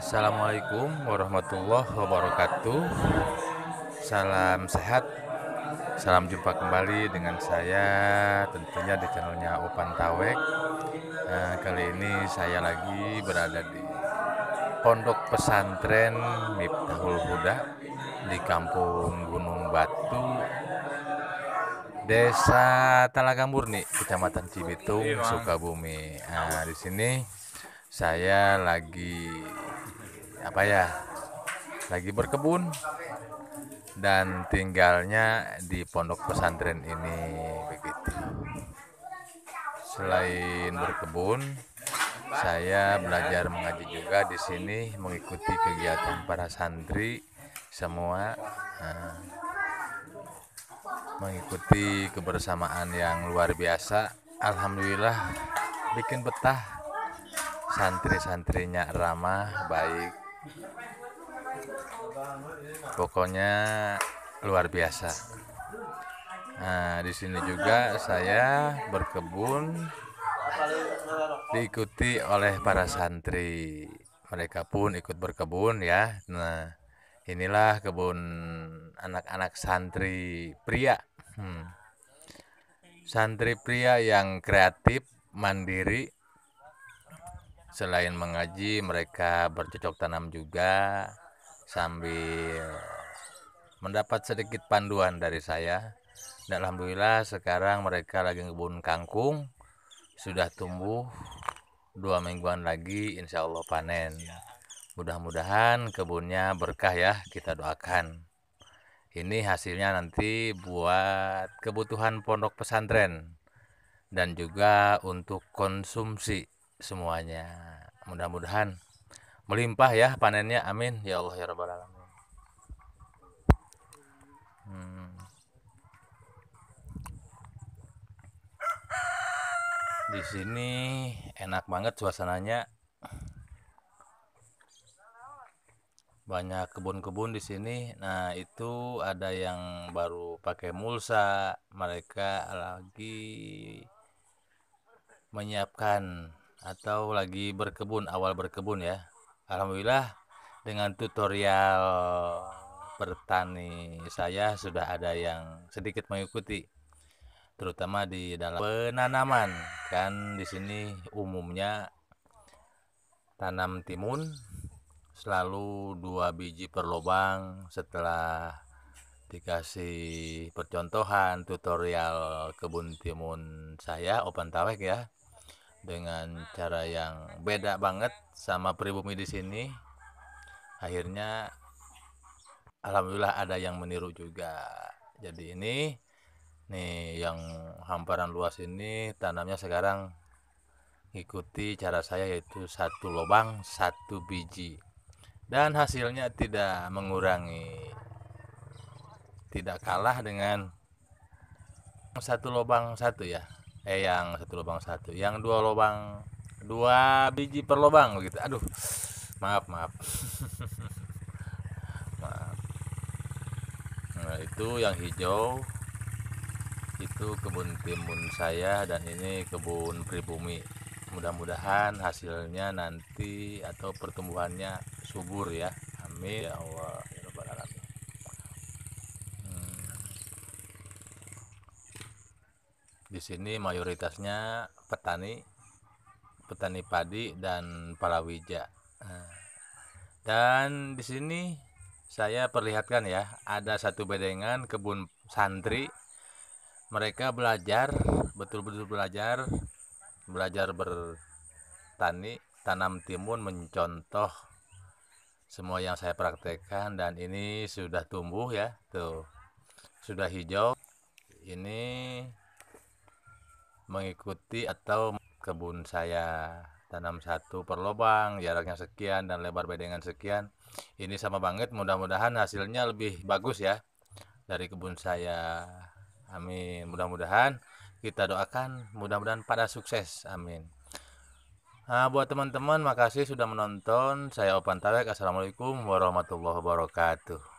Assalamualaikum warahmatullahi wabarakatuh. Salam sehat. Salam jumpa kembali dengan saya tentunya di channelnya Upan Tawek. Nah, kali ini saya lagi berada di Pondok Pesantren Miftahul Huda di Kampung Gunung Batu, Desa Talaga Murni, Kecamatan Cibitung, iya, Sukabumi. Nah, di sini saya lagi apa ya lagi berkebun dan tinggalnya di pondok pesantren ini begitu selain berkebun saya belajar mengaji juga di sini mengikuti kegiatan para santri semua nah, mengikuti kebersamaan yang luar biasa alhamdulillah bikin betah santri-santrinya ramah baik pokoknya luar biasa nah di sini juga saya berkebun diikuti oleh para santri mereka pun ikut berkebun ya nah inilah kebun anak-anak santri pria hmm. santri pria yang kreatif mandiri selain mengaji mereka bercocok tanam juga sambil mendapat sedikit panduan dari saya dan alhamdulillah sekarang mereka lagi ngebun kangkung sudah tumbuh dua mingguan lagi insya Allah panen mudah-mudahan kebunnya berkah ya kita doakan ini hasilnya nanti buat kebutuhan pondok pesantren dan juga untuk konsumsi semuanya. Mudah-mudahan melimpah ya panennya. Amin ya Allah ya rabbal alamin. Hmm. Di sini enak banget suasananya. Banyak kebun-kebun di sini. Nah, itu ada yang baru pakai mulsa, mereka lagi menyiapkan atau lagi berkebun awal berkebun ya Alhamdulillah dengan tutorial bertani saya sudah ada yang sedikit mengikuti terutama di dalam penanaman kan di sini umumnya tanam timun selalu dua biji per lubang setelah dikasih percontohan tutorial kebun timun saya open tawek ya dengan cara yang beda banget sama pribumi di sini akhirnya alhamdulillah ada yang meniru juga jadi ini nih yang hamparan luas ini tanamnya sekarang ikuti cara saya yaitu satu lubang satu biji dan hasilnya tidak mengurangi tidak kalah dengan satu lubang satu ya eh yang satu lubang satu yang dua lubang dua biji per lubang gitu. aduh maaf maaf maaf nah itu yang hijau itu kebun timun saya dan ini kebun pribumi mudah-mudahan hasilnya nanti atau pertumbuhannya subur ya amin ya Allah Di sini mayoritasnya petani, petani padi dan palawija. Eh, dan di sini saya perlihatkan ya, ada satu bedengan kebun santri. Mereka belajar, betul-betul belajar, belajar bertani, tanam timun, mencontoh semua yang saya praktekkan dan ini sudah tumbuh ya, tuh. Sudah hijau. Ini mengikuti atau kebun saya tanam satu per lubang jaraknya sekian dan lebar bedengan sekian ini sama banget mudah-mudahan hasilnya lebih bagus ya dari kebun saya amin mudah-mudahan kita doakan mudah-mudahan pada sukses amin nah, buat teman-teman makasih sudah menonton saya Opan Tawek Assalamualaikum warahmatullahi wabarakatuh